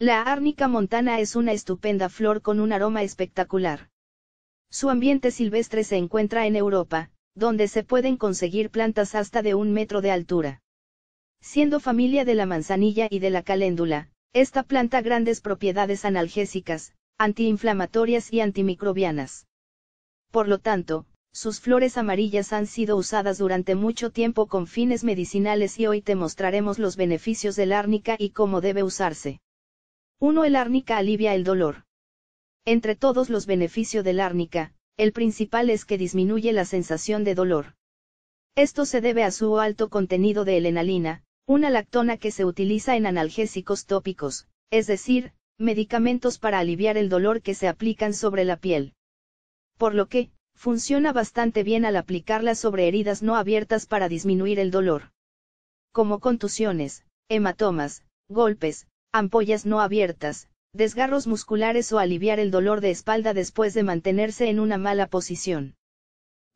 La árnica montana es una estupenda flor con un aroma espectacular. Su ambiente silvestre se encuentra en Europa, donde se pueden conseguir plantas hasta de un metro de altura. Siendo familia de la manzanilla y de la caléndula, esta planta grandes propiedades analgésicas, antiinflamatorias y antimicrobianas. Por lo tanto, sus flores amarillas han sido usadas durante mucho tiempo con fines medicinales y hoy te mostraremos los beneficios la árnica y cómo debe usarse. 1. El árnica alivia el dolor. Entre todos los beneficios del árnica, el principal es que disminuye la sensación de dolor. Esto se debe a su alto contenido de elenalina, una lactona que se utiliza en analgésicos tópicos, es decir, medicamentos para aliviar el dolor que se aplican sobre la piel. Por lo que, funciona bastante bien al aplicarla sobre heridas no abiertas para disminuir el dolor. Como contusiones, hematomas, golpes, Ampollas no abiertas, desgarros musculares o aliviar el dolor de espalda después de mantenerse en una mala posición.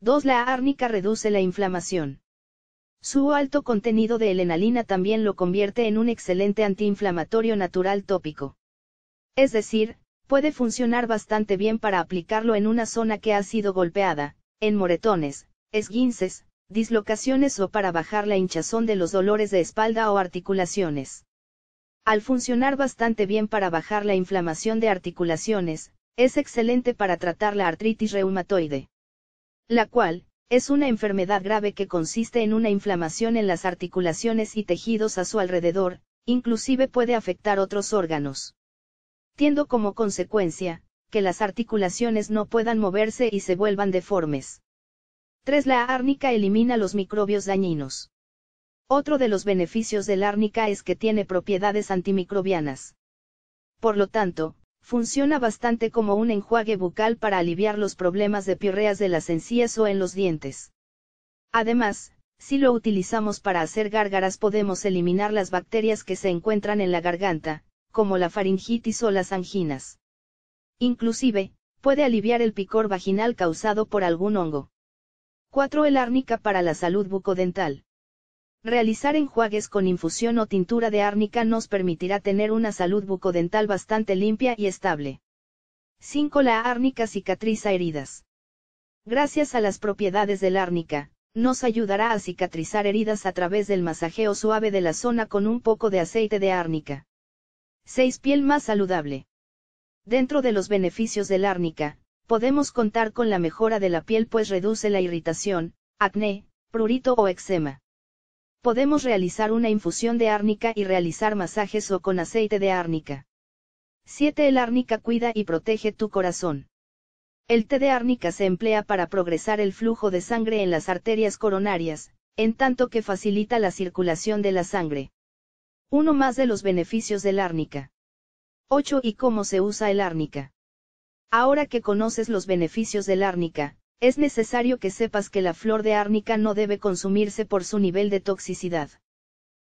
2. La árnica reduce la inflamación. Su alto contenido de elenalina también lo convierte en un excelente antiinflamatorio natural tópico. Es decir, puede funcionar bastante bien para aplicarlo en una zona que ha sido golpeada, en moretones, esguinces, dislocaciones o para bajar la hinchazón de los dolores de espalda o articulaciones. Al funcionar bastante bien para bajar la inflamación de articulaciones, es excelente para tratar la artritis reumatoide. La cual, es una enfermedad grave que consiste en una inflamación en las articulaciones y tejidos a su alrededor, inclusive puede afectar otros órganos. Tiendo como consecuencia, que las articulaciones no puedan moverse y se vuelvan deformes. 3. La árnica elimina los microbios dañinos. Otro de los beneficios del árnica es que tiene propiedades antimicrobianas. Por lo tanto, funciona bastante como un enjuague bucal para aliviar los problemas de piorreas de las encías o en los dientes. Además, si lo utilizamos para hacer gárgaras podemos eliminar las bacterias que se encuentran en la garganta, como la faringitis o las anginas. Inclusive, puede aliviar el picor vaginal causado por algún hongo. 4. El árnica para la salud bucodental. Realizar enjuagues con infusión o tintura de árnica nos permitirá tener una salud bucodental bastante limpia y estable. 5. La árnica cicatriza heridas. Gracias a las propiedades del árnica, nos ayudará a cicatrizar heridas a través del masajeo suave de la zona con un poco de aceite de árnica. 6. Piel más saludable. Dentro de los beneficios del árnica, podemos contar con la mejora de la piel pues reduce la irritación, acné, prurito o eczema. Podemos realizar una infusión de árnica y realizar masajes o con aceite de árnica. 7. El árnica cuida y protege tu corazón. El té de árnica se emplea para progresar el flujo de sangre en las arterias coronarias, en tanto que facilita la circulación de la sangre. Uno más de los beneficios del árnica. 8. ¿Y cómo se usa el árnica? Ahora que conoces los beneficios del árnica, es necesario que sepas que la flor de árnica no debe consumirse por su nivel de toxicidad.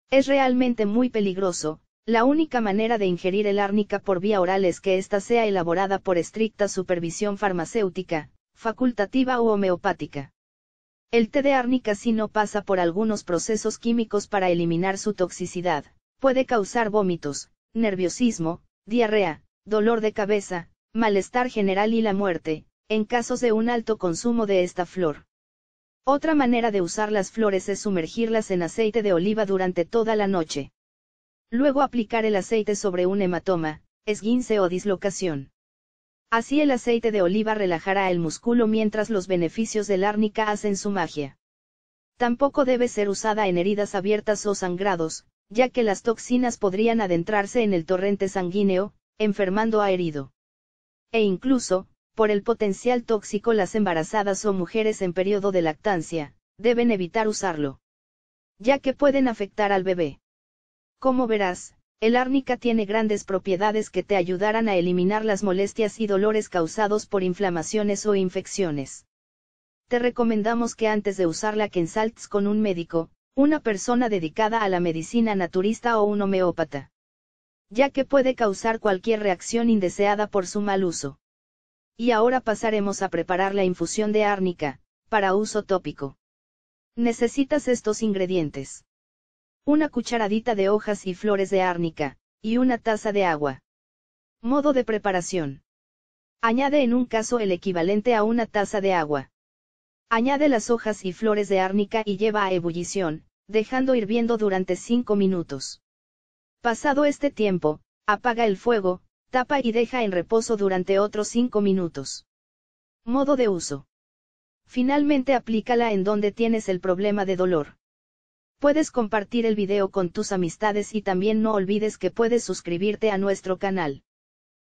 Es realmente muy peligroso, la única manera de ingerir el árnica por vía oral es que ésta sea elaborada por estricta supervisión farmacéutica, facultativa o homeopática. El té de árnica si no pasa por algunos procesos químicos para eliminar su toxicidad, puede causar vómitos, nerviosismo, diarrea, dolor de cabeza, malestar general y la muerte, en casos de un alto consumo de esta flor. Otra manera de usar las flores es sumergirlas en aceite de oliva durante toda la noche. Luego aplicar el aceite sobre un hematoma, esguince o dislocación. Así el aceite de oliva relajará el músculo mientras los beneficios del árnica hacen su magia. Tampoco debe ser usada en heridas abiertas o sangrados, ya que las toxinas podrían adentrarse en el torrente sanguíneo, enfermando a herido. E incluso, por el potencial tóxico las embarazadas o mujeres en periodo de lactancia, deben evitar usarlo. Ya que pueden afectar al bebé. Como verás, el árnica tiene grandes propiedades que te ayudarán a eliminar las molestias y dolores causados por inflamaciones o infecciones. Te recomendamos que antes de usarla consultes con un médico, una persona dedicada a la medicina naturista o un homeópata. Ya que puede causar cualquier reacción indeseada por su mal uso y ahora pasaremos a preparar la infusión de árnica, para uso tópico. Necesitas estos ingredientes. Una cucharadita de hojas y flores de árnica, y una taza de agua. Modo de preparación. Añade en un caso el equivalente a una taza de agua. Añade las hojas y flores de árnica y lleva a ebullición, dejando hirviendo durante 5 minutos. Pasado este tiempo, apaga el fuego, Tapa y deja en reposo durante otros 5 minutos. Modo de uso. Finalmente aplícala en donde tienes el problema de dolor. Puedes compartir el video con tus amistades y también no olvides que puedes suscribirte a nuestro canal.